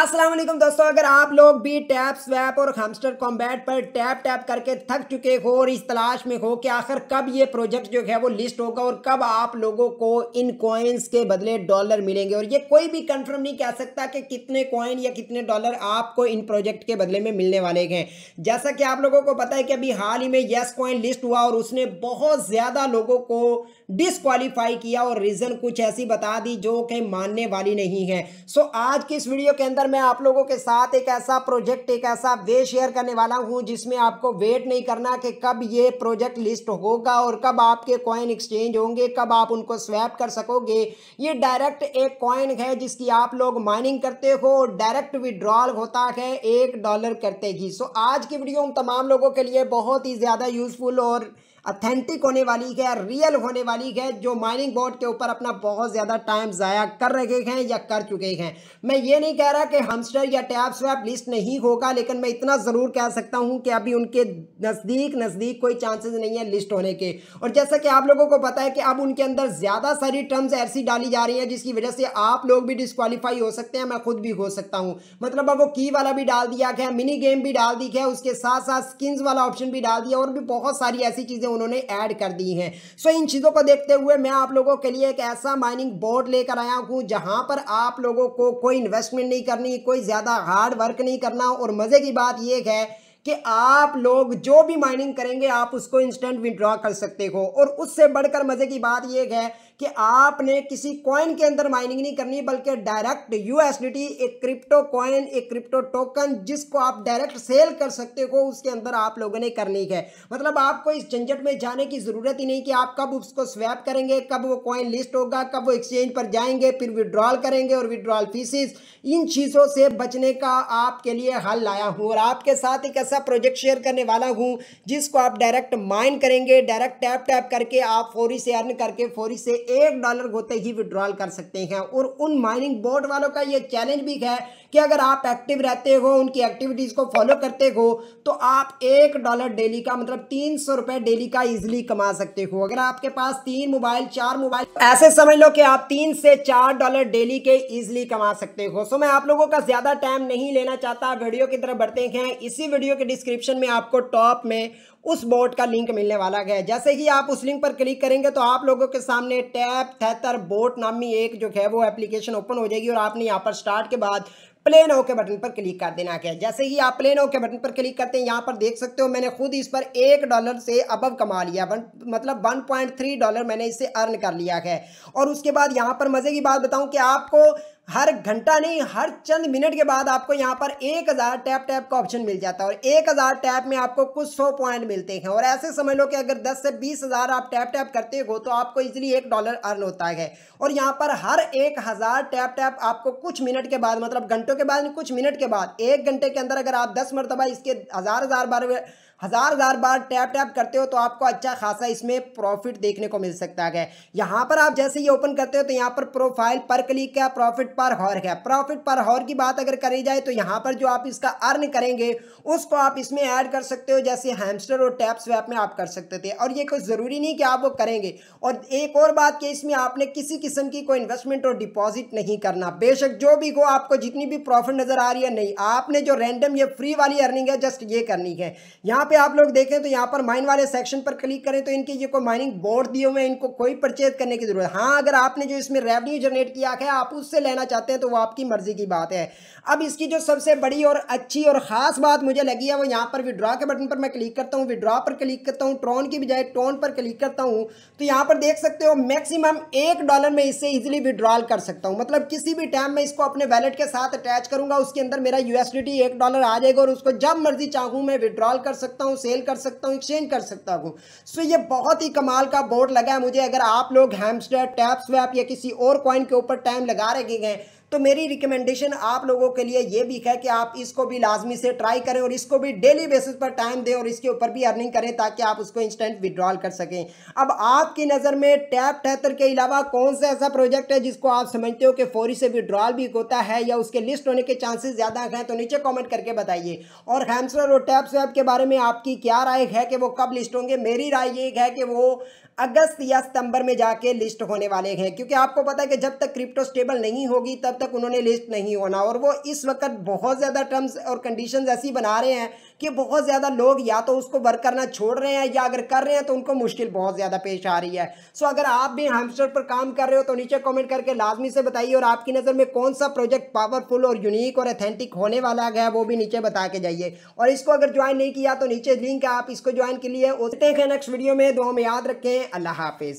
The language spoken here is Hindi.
अस्सलाम वालेकुम दोस्तों अगर आप लोग भी टैप स्वैप और हमस्टर कॉम्बैट पर टैप टैप करके थक चुके हो और इस तलाश में हो कि आखिर कब ये प्रोजेक्ट जो है वो लिस्ट होगा और कब आप लोगों को इन कॉइन्स के बदले डॉलर मिलेंगे और ये कोई भी कंफर्म नहीं कह सकता कि कितने कॉइन या कितने डॉलर आपको इन प्रोजेक्ट के बदले में मिलने वाले हैं जैसा कि आप लोगों को पता है कि अभी हाल ही में येस कॉइन लिस्ट हुआ और उसने बहुत ज़्यादा लोगों को डिसक्वालीफाई किया और रीज़न कुछ ऐसी बता दी जो कि मानने वाली नहीं है सो आज की इस वीडियो के अंदर मैं आप लोगों के साथ एक ऐसा प्रोजेक्ट एक ऐसा वे शेयर करने वाला हूं जिसमें आपको वेट नहीं करना कि कब ये प्रोजेक्ट लिस्ट होगा और कब आपके कॉइन एक्सचेंज होंगे कब आप उनको स्वैप कर सकोगे ये डायरेक्ट एक कॉइन है जिसकी आप लोग माइनिंग करते हो और डायरेक्ट विड्रॉल होता है एक डॉलर करते ही सो आज की वीडियो उन तमाम लोगों के लिए बहुत ही ज़्यादा यूज़फुल और अथेंटिक होने वाली है रियल होने वाली है जो माइनिंग बोर्ड के ऊपर अपना बहुत ज़्यादा टाइम ज़ाया कर रहे हैं या कर चुके हैं मैं ये नहीं कह रहा कि हमस्टर या टैप स्वैप लिस्ट नहीं होगा लेकिन मैं इतना ज़रूर कह सकता हूँ कि अभी उनके नज़दीक नज़दीक कोई चांसेस नहीं है लिस्ट होने के और जैसा कि आप लोगों को पता है कि अब उनके अंदर ज़्यादा सारी टर्म्स ऐसी डाली जा रही हैं जिसकी वजह से आप लोग भी डिस्कालीफाई हो सकते हैं मैं खुद भी हो सकता हूँ मतलब अब वो की वाला भी डाल दिया गया मिनी गेम भी डाल दी गया उसके साथ साथ स्किन्स वाला ऑप्शन भी डाल दिया और भी बहुत सारी ऐसी चीज़ें चीज़ें उन्होंने ऐड कर दी हैं सो इन चीज़ों को देखते हुए मैं आप लोगों के लिए एक ऐसा माइनिंग बोर्ड लेकर आया हूँ जहाँ पर आप लोगों को कोई इन्वेस्टमेंट नहीं करनी कोई ज़्यादा हार्ड वर्क नहीं करना और मज़े की बात यह है कि आप लोग जो भी माइनिंग करेंगे आप उसको इंस्टेंट विड्रॉ कर सकते हो और उससे बढ़कर मज़े की बात यह है कि आपने किसी कॉइन के अंदर माइनिंग नहीं करनी बल्कि डायरेक्ट टी एक क्रिप्टो कॉइन एक क्रिप्टो टोकन जिसको आप डायरेक्ट सेल कर सकते हो उसके अंदर आप लोगों ने करनी है मतलब आपको इस झंझट में जाने की ज़रूरत ही नहीं कि आप कब उसको स्वैप करेंगे कब वो कॉइन लिस्ट होगा कब वो एक्सचेंज पर जाएंगे फिर विड्रॉल करेंगे और विड्रॉल फीसिस इन चीज़ों से बचने का आपके लिए हल लाया हूँ और आपके साथ एक ऐसा प्रोजेक्ट शेयर करने वाला हूँ जिसको आप डायरेक्ट माइन करेंगे डायरेक्ट टैप टैप करके आप फौरी e से अर्न करके फौरी e से एक डॉलर होते ही विड्रॉल कर सकते हैं और उन माइनिंग बोर्ड वालों का ये चैलेंज भी है कि अगर आप एक्टिव रहते हो उनकी एक्टिविटीज़ को फॉलो करते हो तो आप एक डॉलर डेली का मतलब तीन सौ रुपये डेली का इजीली कमा सकते हो अगर आपके पास तीन मोबाइल चार मोबाइल ऐसे समझ लो कि आप तीन से चार डॉलर डेली के ईजिली कमा सकते हो सो मैं आप लोगों का ज़्यादा टाइम नहीं लेना चाहता वीडियो की तरफ बढ़ते हैं इसी वीडियो के डिस्क्रिप्शन में आपको टॉप में उस बोर्ड का लिंक मिलने वाला है जैसे ही आप उस लिंक पर क्लिक करेंगे तो आप लोगों के सामने टैप थैतर बोट नामी एक जो है वो एप्लीकेशन ओपन हो जाएगी और आपने यहाँ पर स्टार्ट के बाद प्लेन ओके बटन पर क्लिक कर देना है जैसे ही आप प्लेन ओके बटन पर क्लिक करते हैं यहाँ पर देख सकते हो मैंने खुद इस पर एक डॉलर से अबव कमा लिया वन मतलब वन पॉइंट थ्री डॉलर मैंने इससे अर्न कर लिया है और उसके बाद यहाँ पर मज़े की बात बताऊँ कि आपको हर घंटा नहीं हर चंद मिनट के बाद आपको यहाँ पर एक हज़ार टैप टैप का ऑप्शन मिल जाता है और एक हज़ार टैप में आपको कुछ सौ पॉइंट मिलते हैं और ऐसे समझ लो कि अगर दस से बीस हज़ार आप टैप टैप करते हो तो आपको इजिली एक डॉलर अर्न होता है और यहाँ पर हर एक हज़ार टैप टैप आपको कुछ मिनट के बाद मतलब घंटों के बाद कुछ मिनट के बाद एक घंटे के अंदर अगर आप दस मरतबा इसके हज़ार हज़ार बार हज़ार हज़ार बार टैप टैप करते हो तो आपको अच्छा खासा इसमें प्रॉफिट देखने को मिल सकता है यहाँ पर आप जैसे ये ओपन करते हो तो यहाँ पर प्रोफाइल पर क्लिक का प्रॉफिट पर हॉर है प्रॉफिट पर हॉर की बात अगर करी जाए तो यहाँ पर जो आप इसका अर्न करेंगे उसको आप इसमें ऐड कर सकते हो जैसे हेमस्टर और टैप स्वैप में आप कर सकते थे और ये कोई ज़रूरी नहीं कि आप वो करेंगे और एक और बात कि इसमें आपने किसी किस्म की कोई इन्वेस्टमेंट और डिपॉजिट नहीं करना बेशक जो भी हो आपको जितनी भी प्रॉफिट नज़र आ रही है नहीं आपने जो रैंडम ये फ्री वाली अर्निंग है जस्ट ये करनी है यहाँ पे आप लोग देखें तो यहाँ पर माइन वाले सेक्शन पर क्लिक करें तो इनके ये कोई माइनिंग बोर्ड दिए हुए हैं इनको कोई परचेज करने की जरूरत हाँ अगर आपने जो इसमें रेवन्यू जनरेट किया है आप उससे लेना चाहते हैं तो वो आपकी मर्जी की बात है अब इसकी जो सबसे बड़ी और अच्छी और ख़ास बात मुझे लगी है वो यहाँ पर विड्रॉ के बटन पर मैं क्लिक करता हूँ विड्रॉ पर क्लिक करता हूँ ट्रॉन की बजाय टोन पर क्लिक करता हूँ तो यहाँ पर देख सकते हो मैक्सिमम एक डॉलर में इससे ईजिली विड्रॉल कर सकता हूँ मतलब किसी भी टाइम में इसको अपने वैलेट के साथ अटैच करूंगा उसके अंदर मेरा यूएसडीटी एक डॉलर आ जाएगा और उसको जब मर्जी चाहूँ मैं विड्रॉल कर सकता सकता हूँ सेल कर सकता हूँ एक्सचेंज कर सकता हूँ सो so, ये बहुत ही कमाल का बोर्ड लगा है मुझे अगर आप लोग हैम्स्टर टैप्स वैप या किसी और कॉइन के ऊपर टाइम लगा रहे हैं तो मेरी रिकमेंडेशन आप लोगों के लिए ये भी है कि आप इसको भी लाजमी से ट्राई करें और इसको भी डेली बेसिस पर टाइम दें और इसके ऊपर भी अर्निंग करें ताकि आप उसको इंस्टेंट विड्रॉल कर सकें अब आपकी नज़र में टैप टैथर के अलावा कौन सा ऐसा प्रोजेक्ट है जिसको आप समझते हो कि फौरी से विड्रॉल भी होता है या उसके लिस्ट होने के चांसेज ज़्यादा हैं तो नीचे कॉमेंट करके बताइए और हैम्सर और टैप स्वैप के बारे में आपकी क्या राय है कि वो कब लिस्ट होंगे मेरी राय ये है कि वो अगस्त या सितंबर में जाके लिस्ट होने वाले हैं क्योंकि आपको पता है कि जब तक क्रिप्टो स्टेबल नहीं होगी तब तक उन्होंने लिस्ट नहीं होना और वो इस वक्त बहुत ज़्यादा टर्म्स और कंडीशंस ऐसी बना रहे हैं कि बहुत ज़्यादा लोग या तो उसको वर्क करना छोड़ रहे हैं या अगर कर रहे हैं तो उनको मुश्किल बहुत ज़्यादा पेश आ रही है सो अगर आप भी हेमस्टर पर काम कर रहे हो तो नीचे कॉमेंट करके लाजमी से बताइए और आपकी नज़र में कौन सा प्रोजेक्ट पावरफुल और यूनिक और अथेंटिक होने वाला है वो भी नीचे बता के जाइए और इसको अगर ज्वाइन नहीं किया तो नीचे लिंक है आप इसको ज्वाइन के लिए उठते हैं नेक्स्ट वीडियो में दो तो हम याद रखें अल्लाह हाफिज़